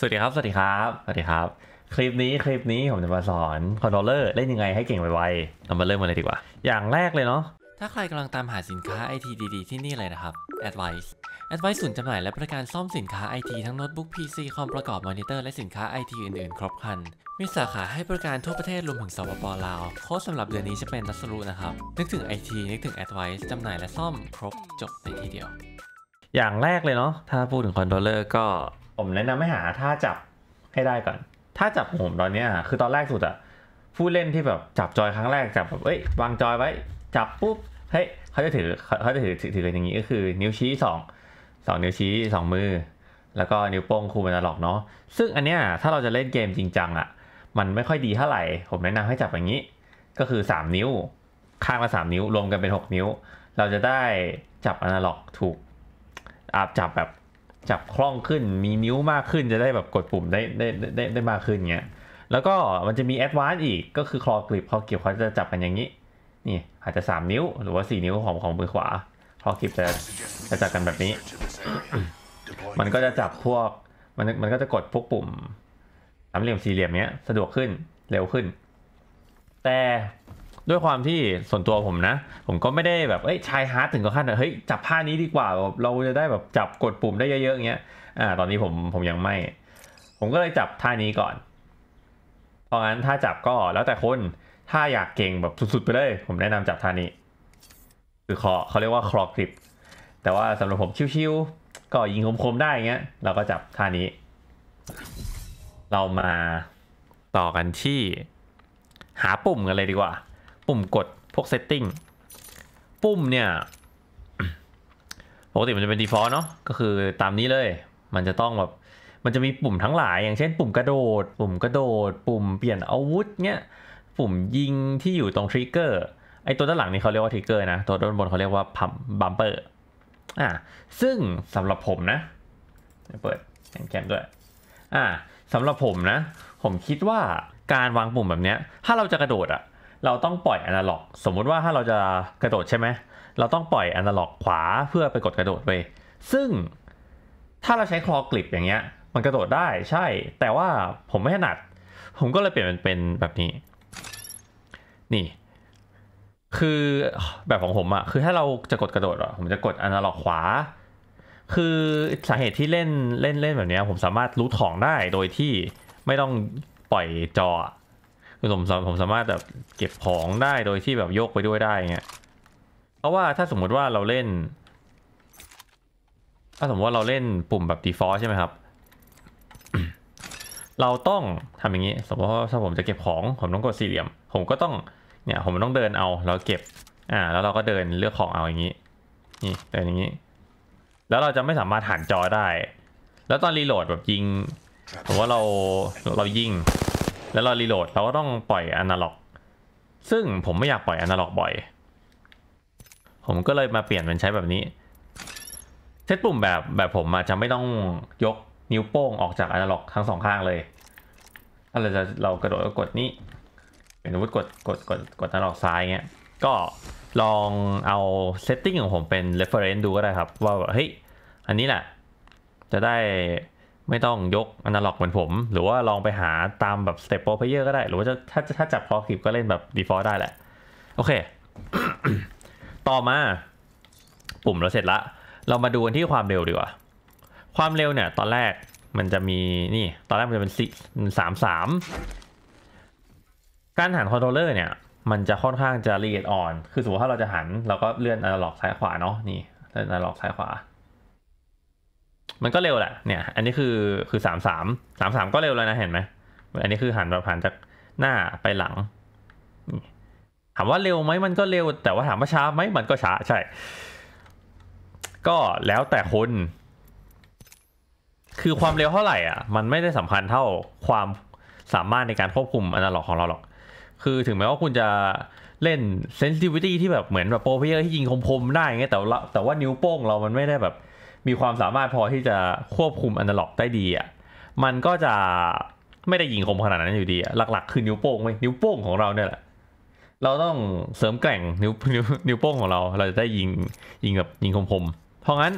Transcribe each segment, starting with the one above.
สวัสดีครับ สวัสดีครับ สวัสดีครับ คลิปนี้ คลิปนี้ผมจะมาสอนคอนโทรลเลอร์เล่นยังไงให้เก่งไวๆเรามาเริ่มกันเลยดีกว่า อย่างแรกเลยเนาะ ถ้าใครกำลังตามหาสินค้าไอทีดี ๆ ที่นี่เลยนะครับ Advice Advice ศูนย์จำหน่ายและบริการซ่อมสินค้าไอทีทั้งโน้ตบุ๊ก PC คอมประกอบ มอนิเตอร์ และสินค้าไอทีอื่นๆ ครบครัน มีสาขาให้บริการทั่วประเทศรวมถึงสปปลาวโค้ดสำหรับเดือนนี้จะเป็นรัสรุนะครับ นึกถึงไอทีนึกถึง Advice จำหน่ายและซ่อมครบจบในทีเดียว อย่างแรกเลยเนาะ ถ้าพูดถึงคอนโทรลเลอร์ก็ผมแนะนำให้หาท่าจับให้ได้ก่อนท่าจับผมตอนนี้คือตอนแรกสุดอะผู้เล่นที่แบบจับจอยครั้งแรกจับแบบเอ้ยวางจอยไว้จับปุ๊บเฮ้ยเขาจะถือเขาจะถือถือถืออย่างนี้ก็คือ นิ้วชี้สองสองนิ้วชี้สองมือแล้วก็นิ้วโป้งคูมันจะหลอกเนาะซึ่งอันเนี้ยถ้าเราจะเล่นเกมจริงจังอะมันไม่ค่อยดีเท่าไหร่ผมแนะนำให้จับอย่างนี้ ก็คือ 3 นิ้วข้างละ3นิ้วรวมกันเป็น 6 นิ้ว เราจะได้จับอนาล็อกถูกอาบจับแบบจับคล่องขึ้น มีนิ้วมากขึ้น จะได้แบบกดปุ่มได้ได้ได้ได้มากขึ้นเงี้ย แล้วก็มันจะมีแอดวานซ์อีก ก็คือคลอกริบคลอก่ยบเขาจะจับกันอย่างนี้ นี่อาจจะ3นิ้ว หรือว่า 4 นิ้วของของมือขวาคลอกริบจะจะจับกันแบบนี้ มันก็จะจับพวก มันมันก็จะกดพวกปุ่มสามเหลี่ยมสี่เหลี่ยมเนี้ยสะดวกขึ้นเร็วขึ้น แต่ด้วยความที่ส่วนตัวผมนะ ผมก็ไม่ได้แบบเอ้ยชายฮาร์ดถึงกับขั้นเฮ้ยจับผ้านี้ดีกว่าเราจะได้แบบจับกดปุ่มได้เยอะๆอย่างเงี้ยอ่าตอนนี้ผมผมยังไม่ ผมก็เลยจับท่านี้ก่อน เพราะงั้นถ้าจับก็แล้วแต่คนถ้าอยากเก่งแบบสุด ๆ ไปเลย ผมแนะนำจับท่านี้คือคอเขาเรียกว่าคลอกริปแต่ว่าสำหรับผมชิวๆก็ยิงคมๆได้อย่างเงี้ย เราก็จับท่านี้ เรามาต่อกันที่หาปุ่มกันเลยดีกว่าปุ่มกดพวกเซตติ้งปุ่มเนี่ยปกติมันจะเป็น default เนาะก็คือตามนี้เลยมันจะต้องแบบมันจะมีปุ่มทั้งหลาย อย่างเช่นปุ่มกระโดด ปุ่มกระโดด ปุ่มเปลี่ยนอาวุธเนี้ยปุ่มยิงที่อยู่ตรงทริกเกอร์ไอตัวด้านหลังนี่เขาเรียกว่าทริกเกอร์นะ ตัวด้านบนเขาเรียกว่าพัมบัมเปอร์อ่าซึ่งสำหรับผมนะ เปิดแคมด้วยอ่าสำหรับผมนะผมคิดว่าการวางปุ่มแบบเนี้ยถ้าเราจะกระโดดอ่ะเราต้องปล่อยอนาล็อก สมมุติว่าถ้าเราจะกระโดดใช่ไหม เราต้องปล่อยอนาล็อกขวาเพื่อไปกดกระโดดไป ซึ่งถ้าเราใช้คลอกลิปอย่างเงี้ย มันกระโดดได้ใช่ แต่ว่าผมไม่ถนัด ผมก็เลยเปลี่ยนเป็นแบบนี้ นี่ คือแบบของผมอะคือถ้าเราจะกดกระโดดอะผมจะกดอนาล็อกขวา คือสาเหตุที่เล่นเล่นเล่นแบบนี้ผมสามารถรูทของได้โดยที่ไม่ต้องปล่อยจอคือผมผมสามารถแบบเก็บของได้โดยที่แบบยกไปด้วยได้เงี้ย เพราะว่าถ้าสมมุติว่าเราเล่นถ้าสมมติว่าเราเล่นปุ่มแบบ default ใช่ไหมครับ เราต้องทำอย่างนี้ สมมติว่าถ้าผมจะเก็บของ ผมต้องกดสี่เหลี่ยม ผมก็ต้องเนี่ย ผมต้องเดินเอาแล้วเก็บอ่าแล้วเราก็เดินเลือกของเอาอย่างนี้ นี่เดินอย่างนี้ แล้วเราจะไม่สามารถหันจอได้ แล้วตอนรีโหลดแบบยิงผมว่าเราเรายิงแล้วเรารีโหลดเราก็ต้องปล่อยอนาล็อก ซึ่งผมไม่อยากปล่อยอนาล็อกบ่อย ผมก็เลยมาเปลี่ยนเป็นใช้แบบนี้ เซตปุ่มแบบแบบผมอาจจะไม่ต้องยกนิ้วโป้งออกจากอนาล็อกทั้งสองข้างเลยถ้าเราจะเรากระโดดก็กดนี้เป็นสุมติกดกดกดกดอนาล็อกซ้ายเงี้ย ก็ลองเอาเซตติ้งของผมเป็น reference ดูก็ได้ครับ ว่าเฮ้ย อันนี้แหละจะได้ไม่ต้องยกอนาล็อกเหมือนผม หรือว่าลองไปหาตามแบบสเต็ปโปรเพเยอร์ก็ได้ หรือว่าจะถ้าถ้าจับคอคลิปก็เล่นแบบดีฟอลได้แหละ โอเค ต่อมา ปุ่มเราเสร็จละเรามาดูกันที่ความเร็วดีกว่าความเร็วเนี่ยตอนแรกมันจะมีนี่ ตอนแรกมันจะเป็นสี่สามสามการหันคอนโทรลเลอร์เนี่ย มันจะค่อนข้างจะละเอียดอ่อน คือสมมติถ้าเราจะหันเราก็เลื่อนอนาล็อกซ้ายขวาเนาะนี่เลื่อนอนาล็อกซ้ายขวามันก็เร็วแหละ เนี่ย อันนี้คือ คือสามสามสามสามก็เร็วแล้วนะเห็นไหมอันนี้คือหันแบบหันจากหน้าไปหลังถามว่าเร็วไหมมันก็เร็วแต่ว่าถามว่าช้าไหมมันก็ช้าใช่ ก็แล้วแต่คน คือความเร็วเท่าไหร่อ่ะมันไม่ได้สำคัญเท่าความสามารถในการควบคุมอนาล็อกของเราหรอก คือถึงแม้ว่าคุณจะเล่นซนซิทิวิตี้ที่แบบเหมือนแบบโปรเพเยอร์ที่ยิงคมๆได้ไงแต่ แต่ว่านิ้วโป้งเรามันไม่ได้แบบมีความสามารถพอที่จะควบคุมอนาล็อกได้ดีอ่ะ มันก็จะไม่ได้ยิงคมขนาดนั้นอยู่ดีอ่ะ หลักๆคือนิ้วโป้งไหมนิ้วโป้งของเราเนี่ยแหละ เราต้องเสริมแกร่งนิ้วนิ้วนิ้วโป้งของเรา เราจะได้ยิงยิงแบบยิงคมๆ เพราะงั้น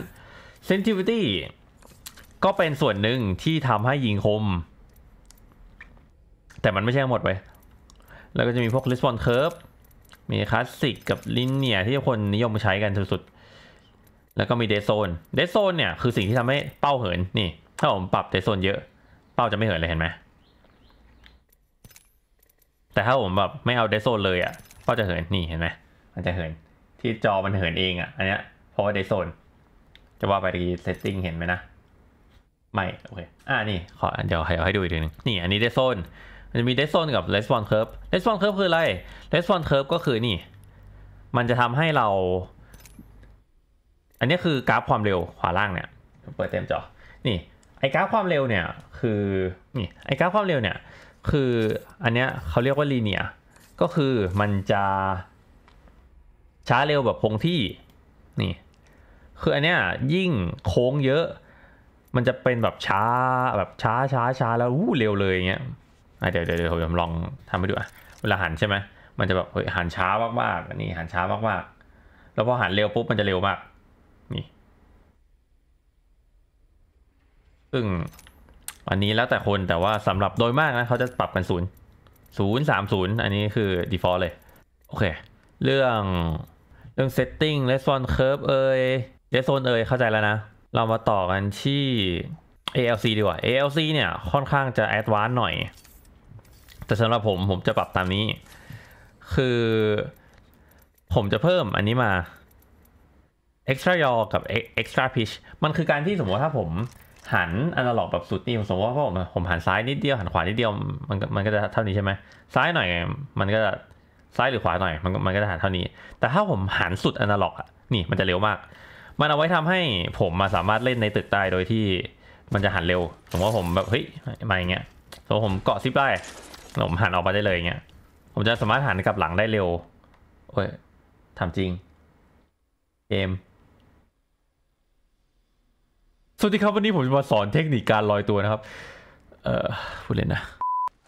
sensitivity ก็เป็นส่วนหนึ่งที่ทำให้ยิงคม แต่มันไม่ใช่หมดไป แล้วก็จะมีพวก response curve มีคลาสสิกกับลินเนียที่คนนิยมใช้กันสุดๆแล้วก็มีเดซโซน เดซโซนเนี่ย คือสิ่งที่ทำให้เป้าเหิน นี่ ถ้าผมปรับเดซโซนเยอะเป้าจะไม่เหินเลยเห็นไหมแต่ถ้าผมแบบไม่เอาเดซโซนเลยอะ่ะเป้าจะเหิน นี่เห็นไหมมันจะเหินที่จอมันเหินเองอะ่ะ อันเนี้ยเพราะว่าเดซโซน จะว่าไปดีเซตติ้งเห็นไหมนะไม่โอเค อ่านี่ขอเดี๋ยวให้ให้ดูอีกทีนึง นี่อันนี้เดซโซน มันจะมีเดซโซนกับเลสฟอนเคิร์ฟเลสฟอนเคิร์ฟคืออะไรเลสฟอนเคิร์ฟก็คือนี่ มันจะทำให้เราอันนี้คือกราฟความเร็วขวาล่างเนี่ย เปิดเต็มจอ นี่ไอกราฟความเร็วเนี่ยคือ นี่ไอกราฟความเร็วเนี่ยคืออันเนี้ยเขาเรียกว่าลีเนียก็คือมันจะช้าเร็วแบบคงที่ นี่ คืออันเนี้ยยิ่งโค้งเยอะ มันจะเป็นแบบช้า แบบช้าช้าช้าแล้ววู้เร็วเลยเงี้ยเดี๋ยวเดี๋ยวผมลองทำไปดูอ่ะเวลาหันใช่ไหมมันจะแบบหันช้ามากๆนี่หันช้ามากๆ แล้วพอหันเร็วปุ๊บมันจะเร็วมากนี่ซึ่งอันนี้แล้วแต่คนแต่ว่าสำหรับโดยมากนะเขาจะปรับกันศูนย์ศูนย์สามศูนย์อันนี้คือ default เลย โอเค เรื่องเรื่อง setting response curve เอย r e s o n เอยเข้าใจแล้วนะ เรามาต่อกันที่ ALC ดีกว่า ALC เนี่ยค่อนข้างจะแอดวานซ์หน่อย แต่สำหรับผมผมจะปรับตามนี้ คือ ผมจะเพิ่มอันนี้มาเอ็กซ์ตร้ายอกับเอ็กซ์ตร้าพิชมันคือการที่สมมติว่าถ้าผมหันอนาล็อกแบบสุดนี่ผมสมมติว่าผมผมหันซ้ายนิดเดียว หันขวานิดเดียว มันมันก็จะเท่านี้ใช่ไหม ซ้ายหน่อย มันก็จะซ้ายหรือขวาหน่อย มันมันก็จะหันเท่านี้ แต่ถ้าผมหันสุดอนาล็อกอ่ะนี่มันจะเร็วมาก มันเอาไว้ทำให้ผมมาสามารถเล่นในตึกได้โดยที่มันจะหันเร็ว สมมติว่าผมแบบเฮ้ย มาอย่างเงี้ยสมมติผมเกาะซิปได้ผมหันออกมาได้เลยอย่างเงี้ย ผมจะสามารถหันกลับหลังได้เร็วโอ้ยทำจริง เกมสวัสดีครับวันนี้ผมจะมาสอนเทคนิคการลอยตัวนะครับ เอ่อพูดเลยนะ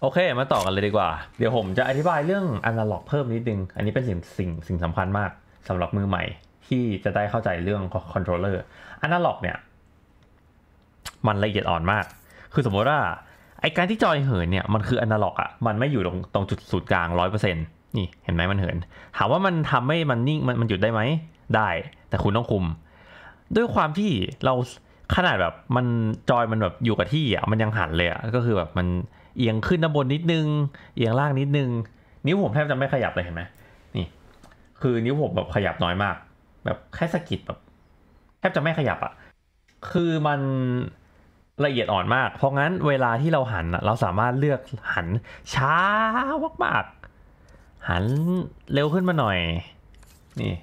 โอเคมาต่อกันเลยดีกว่า เดี๋ยวผมจะอธิบายเรื่องอนาล็อกเพิ่มนิดนึงอันนี้เป็นสิ่งสิ่งสิ่งสำคัญมากสำหรับมือใหม่ ที่จะได้เข้าใจเรื่องคอนโทรลเลอร์อนาล็อกเนี่ย มันละเอียดอ่อนมาก คือสมมติว่าไอการที่จอยเหินเนี่ยมันคืออนาล็อกอะมันไม่อยู่ตรงตรงจุดศูนย์กลางร้อยเปอร์เซ็นต์นี่เห็นไหมมันเหินถามว่ามันทำให้มันนิ่งมันมันหยุดได้ไหมได้แต่คุณต้องคุม ด้วยความที่เราขนาดแบบมันจอยมันแบบอยู่กับที่อ่ะมันยังหันเลยอ่ะก็คือแบบมันเอียงขึ้นด้านบนนิดนึงเอียงล่างนิดนึง นิ้วผมแทบจะไม่ขยับเลยเห็นไหมนี่ คือนิ้วผมแบบขยับน้อยมาก แบบแค่สกิดแบบแทบจะไม่ขยับอ่ะ คือมันละเอียดอ่อนมาก เพราะงั้นเวลาที่เราหัน เราสามารถเลือกหัน ช้ามากๆหันเร็วขึ้นมาหน่อย นี่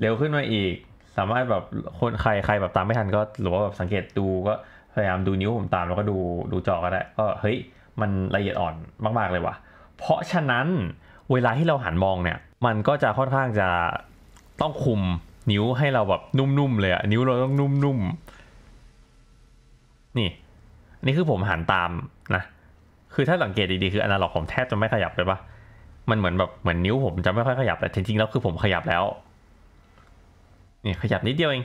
เร็วขึ้นมาอีกสามารถแบบคนใครใครแบบตามไม่ทันก็หรือว่าแบบสังเกตดูก็พยายามดูนิ้วผมตามแล้วก็ดูดูจอก็ได้ก็เฮ้ยมันละเอียดอ่อนมากๆเลยว่ะ เพราะฉะนั้นเวลาที่เราหันมองเนี่ย มันก็จะค่อนข้างจะต้องคุมนิ้วให้เราแบบนุ่มๆเลยอะนิ้วเราต้องนุ่มๆนี่นี่คือผมหันตามนะคือถ้าสังเกตดีๆคืออนาล็อกผมแทบจะไม่ขยับเลยปะมันเหมือนแบบเหมือนนิ้วผมจะไม่ค่อยขยับแต่จริงๆแล้วคือผมขยับแล้วี่ยขยับนิดเดียวเอง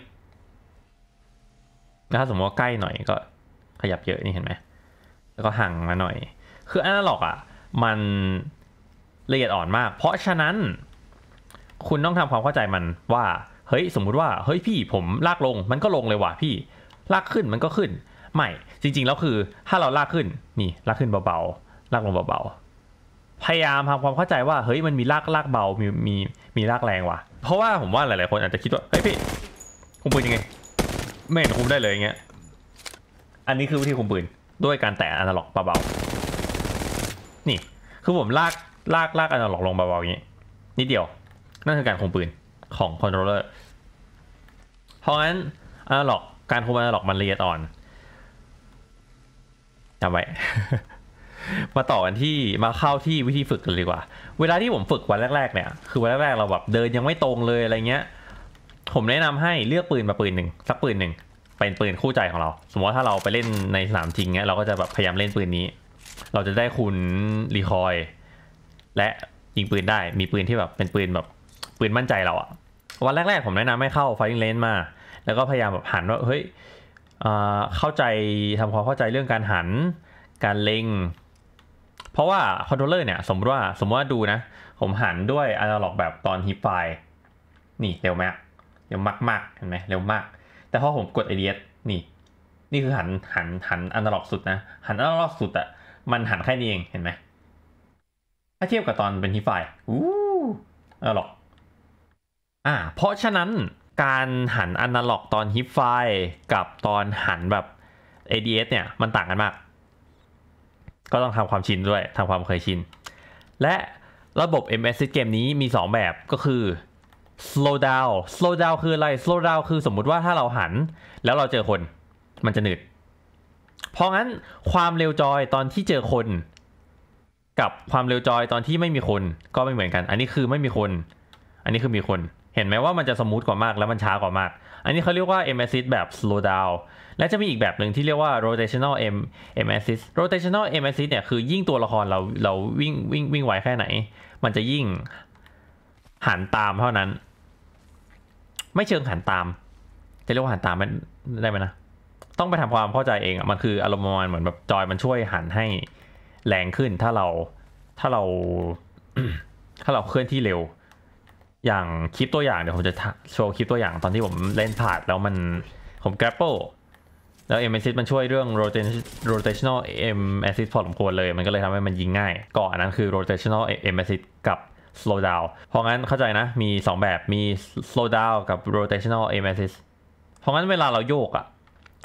ถ้าสมมติว่าใกล้หน่อยก็ขยับเยอะนี่เห็นไหม แล้วก็ห่างมาหน่อย คืออนาล็อกอ่ะ มันละเอียดอ่อนมาก เพราะฉะนั้น คุณต้องทำความเข้าใจมันว่า เฮ้ยสมมุติว่าเฮ้ยพี่ผมลากลง มันก็ลงเลยว่ะพี่ ลากขึ้นมันก็ขึ้น ไม่จริงๆแล้วคือถ้าเราลากขึ้นนี่ลากขึ้นเบาๆลากลงเบาๆพยายามทำความเข้าใจว่าเฮ้ยมันมีลากลากเบา มีมีมีลากแรงว่ะเพราะว่าผมว่าหลาย ๆ คนอาจจะคิดว่า เฮ้ยพี่คุมปืนยังไงไม่เห็นคุมได้เลยอย่างเงี้ย อันนี้คือวิธีคุมปืนด้วยการแตะอนาล็อกเบา ๆ นี่ คือผมลาก ลากลากอนาล็อกลงเบาๆอย่างนี้ นิดเดียว นั่นคือการคุมปืนของคอนโทรลเลอร์ เพราะงั้นอนาล็อก การคุมอนาล็อกมันละเอียดอ่อนจำไว้มาต่อกันที่มาเข้าที่วิธีฝึกกันดีกว่าเวลาที่ผมฝึกวันแรกๆเนี่ยคือวันแรกๆเราแบบเดินยังไม่ตรงเลยอะไรเงี้ยผมแนะนำให้เลือกปืนมาปืนหนึ่งสักปืนหนึ่งเป็นปืนคู่ใจของเรา สมมติว่าถ้าเราไปเล่นในสนามจริงเนี่ยเราก็จะแบบพยายามเล่นปืนนี้ เราจะได้คุณรีคอยและยิงปืนได้มีปืนที่แบบเป็นปืนแบบปืนมั่นใจเราอะวันแรก ๆ ผมแนะนำให้เข้าไฟเลนมา แล้วก็พยายามแบบหันว่าเฮ้ยเข้าใจทำความเข้าใจเรื่องการหัน การเล็งเพราะว่าคอนโทรลเลอร์เนี่ยสมมติว่าสมมติว่าดูนะ ผมหันด้วยอะนาล็อกแบบตอนฮิปไฟนี่เร็วไหมเร็วมากมากเห็นไหมเร็วมาก แต่พอผมกดไอเ ADS นี่นี่คือหันหันหันอะนาล็อกสุดนะหันอะนาล็อกสุดอะมันหันแค่นี้เองเห็นไหมถ้าเทียบกับตอนเป็นฮิปไฟอู้อะนาล็อกอ่าเพราะฉะนั้นการหันอนาล็อกตอนฮิปไฟกับตอนหันแบบ ADS เนี่ยมันต่างกันมากก็ต้องทำความชินด้วยทำความเคยชินและระบบ MS เกมนี้มี 2 แบบก็คือ slow down slow down คืออะไร slow down คือสมมุติว่าถ้าเราหันแล้วเราเจอคน มันจะหนืดเพราะงั้นความเร็วจอยตอนที่เจอคน กับความเร็วจอยตอนที่ไม่มีคน ก็ไม่เหมือนกัน อันนี้คือไม่มีคน อันนี้คือมีคน เห็นไหมว่ามันจะสมูทกว่ามาก แล้วมันช้ากว่ามากอันนี้เขาเรียกว่า m assist แบบ slow down และจะมีอีกแบบหนึ่งที่เรียกว่า rotational m m assist rotational m assist เนี่ยคือยิ่งตัวละครเราเราวิ่งวิ่งวิ่งไวแค่ไหน มันจะยิ่งหันตามเท่านั้น ไม่เชิงหันตาม จะเรียกว่าหันตามได้ไหมนะ ต้องไปทำความเข้าใจเองอ่ะมันคืออารมณ์ประมาณเหมือนแบบจอย มันช่วยหันให้แรงขึ้นถ้าเราถ้าเราถ้าเราเคลื่อนที่เร็วอย่างคลิปตัวอย่างเดี๋ยวผมจะโชว์คลิปตัวอย่างตอนที่ผมเล่นพาดแล้วมันผมแกรบเปิลแล้วเอ็มแอซิสมันช่วยเรื่องโรเตชั่นอลเอ็มแอซิสพอสมควรเลย มันก็เลยทำให้มันยิงง่ายก่อนอันนั้นคือโเตชั่นอลเอ็มแอซิสกับสโลว์ดาวเพราะงั้นเข้าใจนะมี 2 แบบมีสโลว์ดาวกับโรเตชั่นอลเอ็มแอซิสเพราะงั้นเวลาเราโยกอะ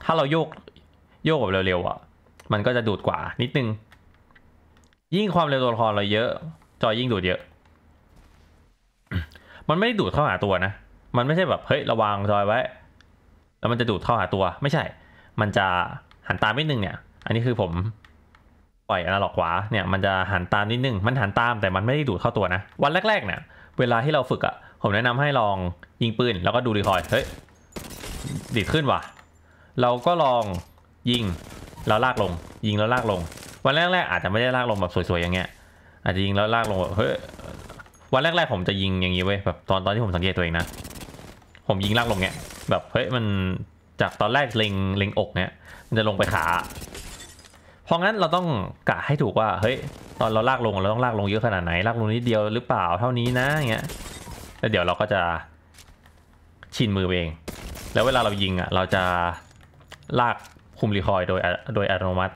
ถ้าเราโยก โยกแบบเร็วๆอะมันก็จะดูดกว่านิดนึงยิ่งความเร็วตัวละครเราเยอะจอยิ่งดูดเยอะมันไม่ได้ดูดเข้าหาตัวนะ มันไม่ใช่แบบเฮ้ยระวังจอยไว้ แล้วมันจะดูดเข้าหาตัว ไม่ใช่ มันจะหันตามนิดนึงเนี่ย อันนี้คือผมปล่อยอนาล็อกขวาเนี่ยมันจะหันตามนิดนึงมันหันตามแต่มันไม่ได้ดูดเข้าตัวนะ วันแรก ๆเนี่ยเวลาที่เราฝึกอะ่ะผมแนะนำให้ลองยิงปืนแล้วก็ดูรีคอยเฮ้ยดีดขึ้นว่ะ เราก็ลองยิงแล้วลากลงยิงแล้วลากลงวันแรกๆอาจจะไม่ได้ลากลงแบบสวยๆอย่างเงี้ยอาจจะยิงแล้วลากลงแบบเฮ้ยวันแรกๆ ผมจะยิงอย่างนี้เว้ยแบบตอนตอนที่ผมสังเกตตัวเองนะ ผมยิงลากลงเนี้ยแบบเฮ้ยมันจากตอนแรกเล็งเล็งอกเนี้ยมันจะลงไปขา เพราะงั้นเราต้องกะให้ถูกว่าเฮ้ยตอนเราลากลงเราต้องลากลงเยอะขนาดไหนลากลงนิดเดียวหรือเปล่าเท่านี้นะอย่างเงี้ยแล้วเดี๋ยวเราก็จะชินมือเองแล้วเวลาเรายิงอ่ะเราจะลากคุมรีคอยโดยโดยอัตโนมัติ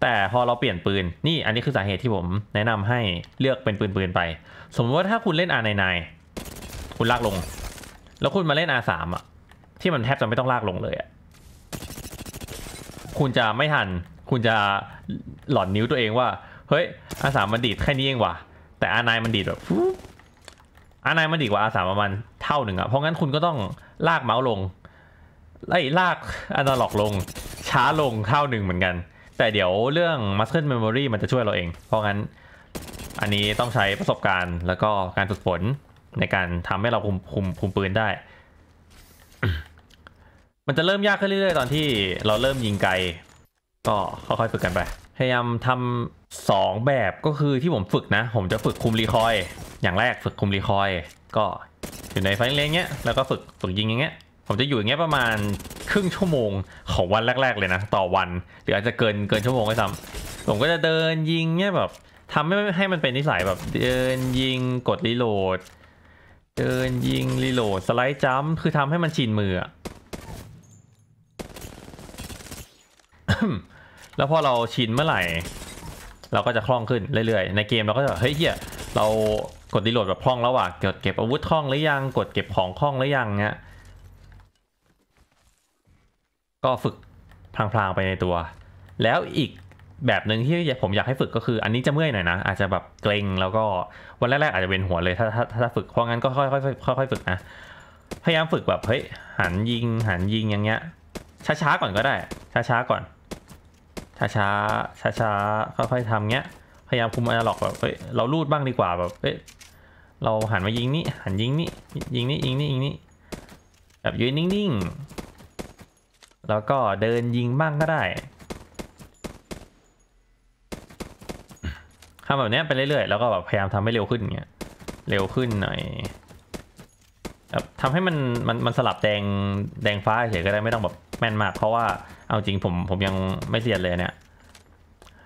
แต่พอเราเปลี่ยนปืนนี่อันนี้คือสาเหตุที่ผม แนะนำให้เลือกเป็นปืนปืนไปสมมติว่าถ้าคุณเล่น R ในในคุณลากลง แล้วคุณมาเล่น R สามอ่ะ ที่มันแทบจะไม่ต้องลากลงเลยอ่ะคุณจะไม่ทันคุณจะหลอนนิ้วตัวเองว่า เฮ้ย R สามมันดีดแค่นี้เองว่ะแต่ R ในมันดีดแบบอานายมันดีกว่าอาสามประมาณเท่าหนึ่งอะเพราะงั้นคุณก็ต้องลากเมาส์ลงไล่ลากอันาล็อกลง ช้าลงเท่าหนึ่งเหมือนกัน แต่เดี๋ยวเรื่อง Muscle Memory มันจะช่วยเราเองเพราะงั้นอันนี้ต้องใช้ประสบการณ์แล้วก็การฝึกฝนในการทำให้เราคุมคุมคุมปืนได้ มันจะเริ่มยากขึ้นเรื่อยๆ ตอนที่เราเริ่มยิงไกล ก็ค่อยๆฝึกกันไปพยายามทำสองแบบก็คือที่ผมฝึกนะผมจะฝึกคุมรีคอย อย่างแรกฝึกคุมรีคอย ก็อยู่ในไฟเล็งเงี้ยแล้วก็ฝึกฝึกยิงอย่างเงี้ยผมจะอยู่อย่างเงี้ยประมาณครึ่งชั่วโมงของวันแรก ๆเลยนะ ต่อวันหรืออาจจะเกินเกินชั่วโมงก็ซ้ำผมก็จะเดินยิงเงี้ยแบบทำให้ให้มันเป็นนิสัยแบบเดินยิงกดรีโหลด เดินยิงรีโหลดสไลด์จัมคือทำให้มันชินมืออะแล้วพอเราชินเมื่อไหร่ เราก็จะคล่องขึ้นเรื่อยๆ ในเกมเราก็จะเฮ้ยเฮียเรากดดีโหลดแบบคล่องแล้วว่ะกดเก็บอาวุธคล่องหรือยังกดเก็บของคล่องหรือยังเงี้ย ก็ฝึกพลางๆไปในตัว แล้วอีกแบบหนึ่งที่ผมอยากให้ฝึกก็คืออันนี้จะเมื่อยหน่อยนะ อาจจะแบบเกรงแล้วก็วันแรกๆอาจจะเป็นหัวเลยถ้าถ้าถ้าฝึกเพราะงั้นก็ค่อยๆค่อย ๆ ฝึกนะพยายามฝึกแบบเฮ้ยหันยิง หันยิงอย่างเงี้ย ช้าๆก่อนก็ได้ ช้าๆก่อน ช้าๆช้าๆค่อยๆทำเงี้ย พยายามคุมอนาล็อกแบบเฮ้ยเราลูดบ้างดีกว่าแบบเฮ้ยเราหันมายิงนี่หันยิงนี่ยิงนี่ยิงนี่ยิงนี่แบบยืนนิ่งๆแล้วก็เดินยิงบ้างก็ได้ทำแบบนี้ไปเรื่อยๆ แล้วก็แบบพยายามทำให้เร็วขึ้นเงี้ย เร็วขึ้นหน่อย แบบทำให้มันมันมันสลับแดงแดงฟ้าเฉยก็ได้ไม่ต้องแบบแม่นมาก เพราะว่าเอาจริงผมผมยังไม่เสียนเลยเนี่ย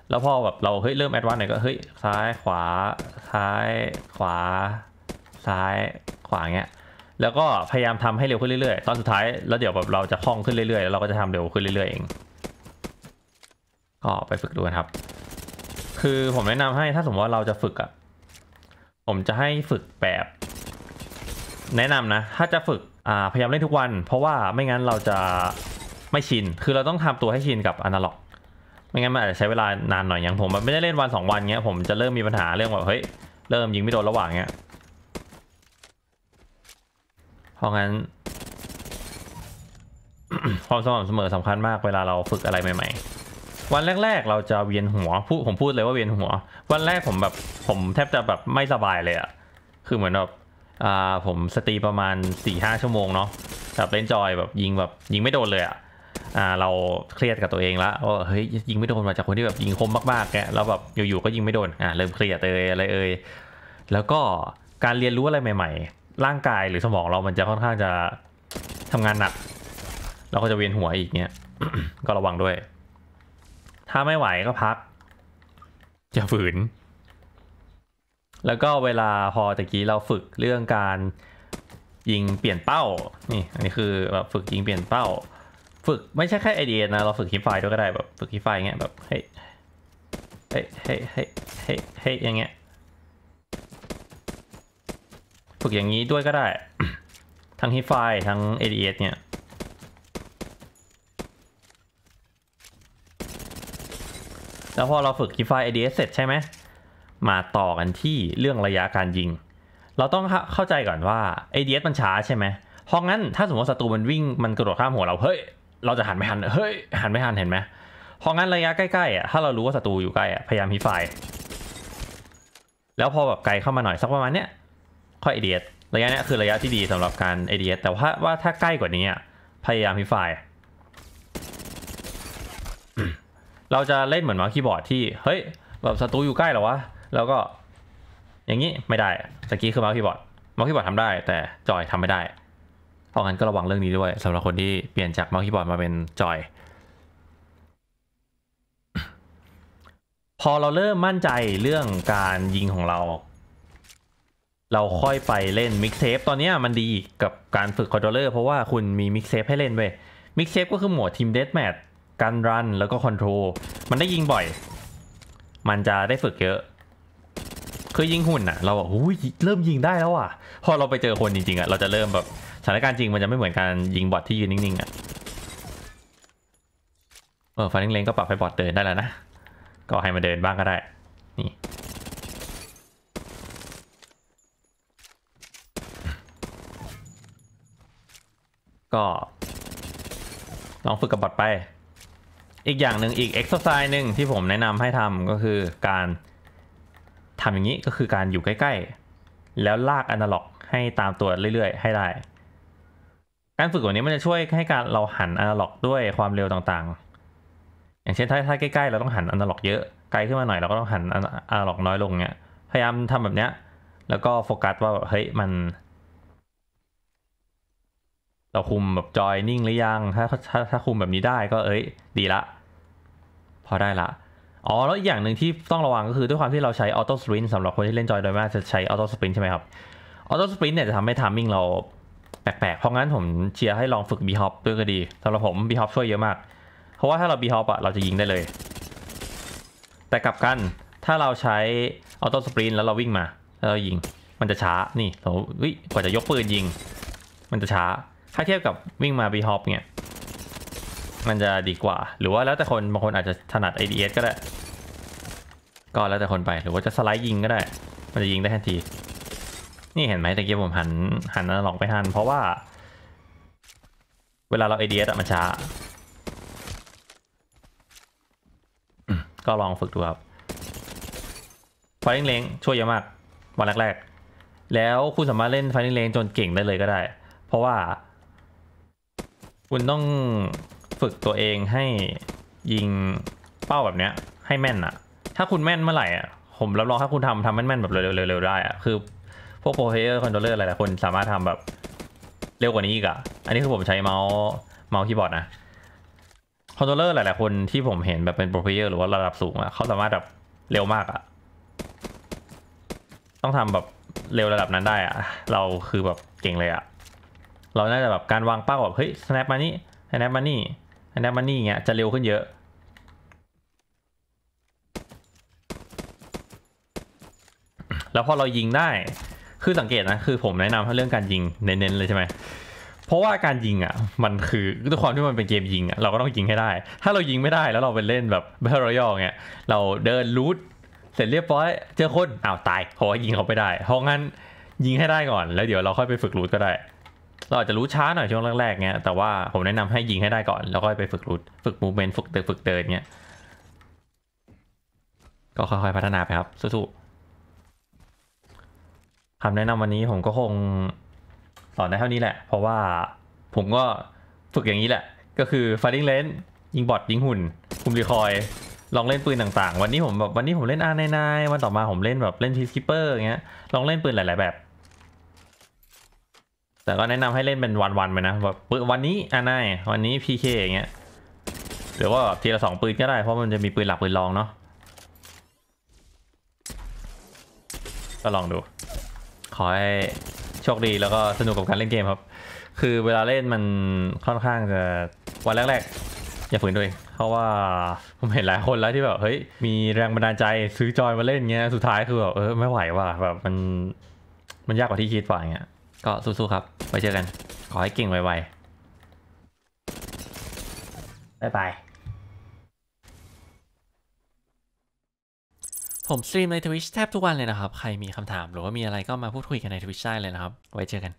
แล้วพอแบบเราเฮ้ยเริ่มแอดวานซ์หน่อยก็เฮ้ยซ้ายขวา ซ้าย ขวา ซ้ายขวาเงี้ย แล้วก็พยายามทำให้เร็วขึ้นเรื่อย ๆ ตอนสุดท้ายแล้วเดี๋ยวแบบเราจะคล่องขึ้นเรื่อยๆแล้วเราก็จะทำเร็วขึ้นเรื่อยๆ เอง ก็ไปฝึกดูนะครับคือผมแนะนำให้ถ้าสมมติว่าเราจะฝึกอะผมจะให้ฝึกแบบ แนะนำนะถ้าจะฝึกอ่าพยายามเล่นทุกวัน เพราะว่าไม่งั้นเราจะไม่ชินคือเราต้องทำตัวให้ชินกับอนาล็อกไม่งั้นมันอาจจะใช้เวลานานหน่อยอย่างผมไม่ได้เล่นวันสองวันเงี้ยผมจะเริ่มมีปัญหาเรื่องแบบเฮ้ยเริ่มยิงไม่โดนระหว่างเงี้ยเพราะงั้นความสม่ำเสมอสำคัญมากเวลาเราฝึกอะไรใหม่ ๆวันแรก ๆเราจะเวียนหัวพูดผมพูดเลยว่าเวียนหัว วันแรกผมแบบผมแทบจะแบบไม่สบายเลยอะคือเหมือนแบบอ่าผมสตรีประมาณ4ี่ห้าชั่วโมงเนาะแบบเล่นจอยแบบยิงแบบยิงไม่โดนเลยอะอ่าเราเครียดกับตัวเองละว่าเฮ้ย ยิงไม่โดนมาจากคนที่แบบยิงคมมากๆแกแล้วแบบอยู่ๆก็ยิงไม่โดนอ่าเริ่มเครียดเลยอะไรเอ่ยแล้วก็การเรียนรู้อะไรใหม่ ๆ ร่างกายหรือสมองเรามันจะค่อนข้างจะทำงานหนักเราก็จะเวียนหัวอีกเนี้ยก็ระวังด้วยถ้าไม่ไหวก็พักอย่าฝืน แล้วก็เวลาพอตะกี้เราฝึกเรื่องการยิงเปลี่ยนเป้านี่อันนี้คือแบบฝึกยิงเปลี่ยนเป้า ฝึกไม่ใช่แค่ไอเดียนะเราฝึกฮิปไฟด้วยก็ได้แบบ ฝึกฮิปไฟเงี้ยแบบเฮ้ยเฮ้ยเฮ้ยเฮ้ยเฮ้ยอย่างเงี้ยฝึกอย่างนี้ด้วยก็ได้ ทั้งฮิปไฟทั้ง ADS เนี่ยแล้วพอเราฝึกคิฟายดียเสร็จใช่ไหมมาต่อกันที่เรื่องระยะการยิง เราต้องเข้าใจก่อนว่าอเดียมันช้าใช่ไหมเพราะงั้นถ้าสมมติศัตรูมันวิ่ง มันกระโดดข้ามหัวเราเฮ้ยเราจะหันไม่หันเฮ้ยหันไม่หันเห็นไหมเพราะงั้นระยะใกล้ๆอ่ะถ้าเรารู้ว่าศัตรูอยู่ใกล้อ่ะพยายามฮิฟายแล้วพอแบบไกลเข้ามาหน่อยสักประมาณเนี้ยค่อยอเดียระยะเนี้ยคือระยะที่ดีสำหรับการอเดียแต่ว่าว่าถ้าใกล้กว่านี้พยายามฮิฟายเราจะเล่นเหมือนมาคีย์บอร์ดที่เฮ้ย แบบศัตรูอยู่ใกล้หรอวะแล้วก็อย่างนี้ไม่ได้สกี้คือมาคีย์บอร์ดมาคีย์บอร์ดทำได้ แต่จอยทำไม่ได้ เพราะงั้นก็ระวังเรื่องนี้ด้วยสำหรับคนที่เปลี่ยนจากมาคีย์บอร์ดมาเป็นจอยพอเราเริ่มมั่นใจเรื่องการยิงของเรา เราค่อยไปเล่นมิกเซฟตอนนี้มันดีกับการฝึกคอนโทรเลอร์เพราะว่าคุณมีมิกเซฟให้เล่นเว้ยมิกเซฟก็คือหมวดทีมเดสแมทการรันแล้วก็คอนโทรลมันได้ยิงบ่อย มันจะได้ฝึกเยอะคือยิง หุ่นอ่ะเราอ่ะเริ่มยิงได้แล้วอ่ะพอเราไปเจอคนจริงๆอ่ะเราจะเริ่มแบบสถานการณ์จริงมันจะไม่เหมือนการยิงบอทที่ยืนนิ่งๆอ่ะเออฟันเล็งเลก็ปรับให้บอทเดินได้แล้วนะก็ให้มันเดินบ้างก็ได้นี่ก็ลองฝึกกับบอทไปอีกอย่างหนึ่งอีกเอ็กซ์ไซส์หนึ่งที่ผมแนะนำให้ทำก็คือการทำอย่างนี้ก็คือการอยู่ใกล้ ๆ แล้วลากอนาล็อก ให้ตามตัวเรื่อยๆ ให้ได้ การฝึกแบบนี้มันจะช่วยให้การเราหันอนาล็อกด้วยความเร็วต่างๆ อย่างเช่นถ้าถ้าใกล้ ๆ เราต้องหันอนาล็อกเยอะไกลขึ้นมาหน่อยเราก็ต้องหันอนาล็อกน้อยลงเนี้ยพยายามทำแบบเนี้ยแล้วก็โฟกัสว่าแบบเฮ้ยมัน เราคุมแบบจอยนิ่งหรือยังถ้าถ้าถ้าคุมแบบนี้ได้ก็เอ้ยดีละพอได้ละ อ๋อ แล้วอีกอย่างหนึ่งที่ต้องระวังก็คือด้วยความที่เราใช้ออโต้สปรินต์สำหรับคนที่เล่นจอยโดยมาก จะใช้ออโต้สปรินต์ใช่ไหมครับ ออโต้สปรินต์เนี่ยจะทำให้ทามมิ่งเราแปลกๆ เพราะงั้นผมเชียร์ให้ลองฝึกบีฮอปด้วยก็ดีสำหรับผมบีฮอปช่วยเยอะมาก เพราะว่าถ้าเราบีฮอปอะเราจะยิงได้เลย แต่กลับกันถ้าเราใช้ออโต้สปรินต์แล้วเราวิ่งมาแล้วเรายิง มันจะช้า นี่เราวิกว่าจะยกปืนยิงมันจะช้า ถ้าเทียบกับวิ่งมาบีฮอปเนี่ยมันจะดีกว่า หรือว่าแล้วแต่คน บางคนอาจจะถนัด ADS ก็ได้ ก็แล้วแต่คนไปหรือว่าจะสไลด์ ยิงก็ได้ มันจะยิงได้ทันที นี่เห็นไหมตะกี้ผมหันหันอนลอกไปทัน เพราะว่า เวลาเรา ADS อะมันช้า ก็ลองฝึกดูครับไฟิงเล้งช่วยเยอะมาก วันแรกๆ แล้วคุณสามารถเล่นไฟิงเล้งจนเก่งได้เลยก็ได้ เพราะว่า คุณต้องฝึกตัวเองให้ยิงเป้าแบบเนี้ยให้แม่นอะถ้าคุณแม่นเมื่อไหร่อะผมรับรองถ้าคุณทำทำแม่นๆแบบเร็วๆได้อะคือพวกโปรเพเยอร์คอนโทรลเลอร์อหลายคนสามารถทำแบบเร็วกว่านี้อีกอะอันนี้คือผมใช้เมาส์เมาส์คีย์บอร์ดนะคอนโทรลเลอร์หลายๆคนที่ผมเห็นแบบเป็นโปรเพเยอร์หรือว่าระดับสูงอะเขาสามารถแบบเร็วมากอะต้องทำแบบเร็วระดับนั้นได้อะเราคือแบบเก่งเลยอะเราน่าจะแบบการวางเป้าแบบเฮ้ย snap มานี่ snap มานี่อันนั้นมันนี่เงี้ยจะเร็วขึ้นเยอะ แล้วพอเรายิงได้ คือสังเกตนะ คือผมแนะนำให้เรื่องการยิงเน้นๆเลยใช่ไหมเพราะว่าการยิงอ่ะมันคือด้วยความที่มันเป็นเกมยิงอ่ะเราก็ต้องยิงให้ได้ ถ้าเรายิงไม่ได้แล้วเราไปเล่นแบบ Battle Royale เงี้ย เราเดินลูทเสร็จเรียบร้อยเจอคน อ้าวตายเพราะว่ายิงเขาไม่ได้ เพราะงั้นยิงให้ได้ก่อนแล้วเดี๋ยวเราค่อยไปฝึกลูทก็ได้เราอาจจะรู้ช้าหน่อยช่วงแรกๆเงี้ยแต่ว่าผมแนะนำให้ยิงให้ได้ก่อน แล้วก็ไปฝึกรูทฝึกมูเมนต์ ฝึกเดินฝึกเดินเงี้ยก็ค่อยๆ พัฒนาไปครับ สู้ๆคำแนะนำวันนี้ผมก็คงสอนได้เท่านี้แหละ เพราะว่าผมก็ฝึกอย่างนี้แหละ ก็คือฟาริงเลนยิงบอทยิงหุ่น คุมรีคอย ลองเล่นปืนต่างๆ วันนี้ผมแบบวันนี้ผมเล่นอาร์านวันต่อมาผมเล่นแบบเล่นพีสคิปเปอร์เงี้ย ลองเล่นปืนหลายๆ แบบแต่ก็แนะนำให้เล่นเป็นวันๆไปนะแบบวันนี้อ่ะนายวันนี้พีเคอย่างเงี้ยหรือว่าทีละสองปืนก็ได้ เพราะมันจะมีปืนหลักปืนรองเนาะก็ลองดู ขอให้โชคดีแล้วก็สนุกกับการเล่นเกมครับ คือเวลาเล่นมันค่อนข้างจะวันแรก ๆอย่าฝืนด้วยเพราะว่าผมเห็นหลายคนแล้วที่แบบ เฮ้ยมีแรงบันดาลใจซื้อจอยมาเล่นเงี้ยสุดท้ายคือแบบเออไม่ไหวว่ะแบบมันมันยากกว่าที่คิดฝ่ายเงี้ยก็สู้ๆครับ ไว้เจอกัน ขอให้เก่งไวๆบ๊าย บาย ผมสตรีมในทวิชแทบทุกวันเลยนะครับ ใครมีคำถามหรือว่ามีอะไรก็มาพูดคุยกันในทวิชได้เลยนะครับ ไว้เจอกัน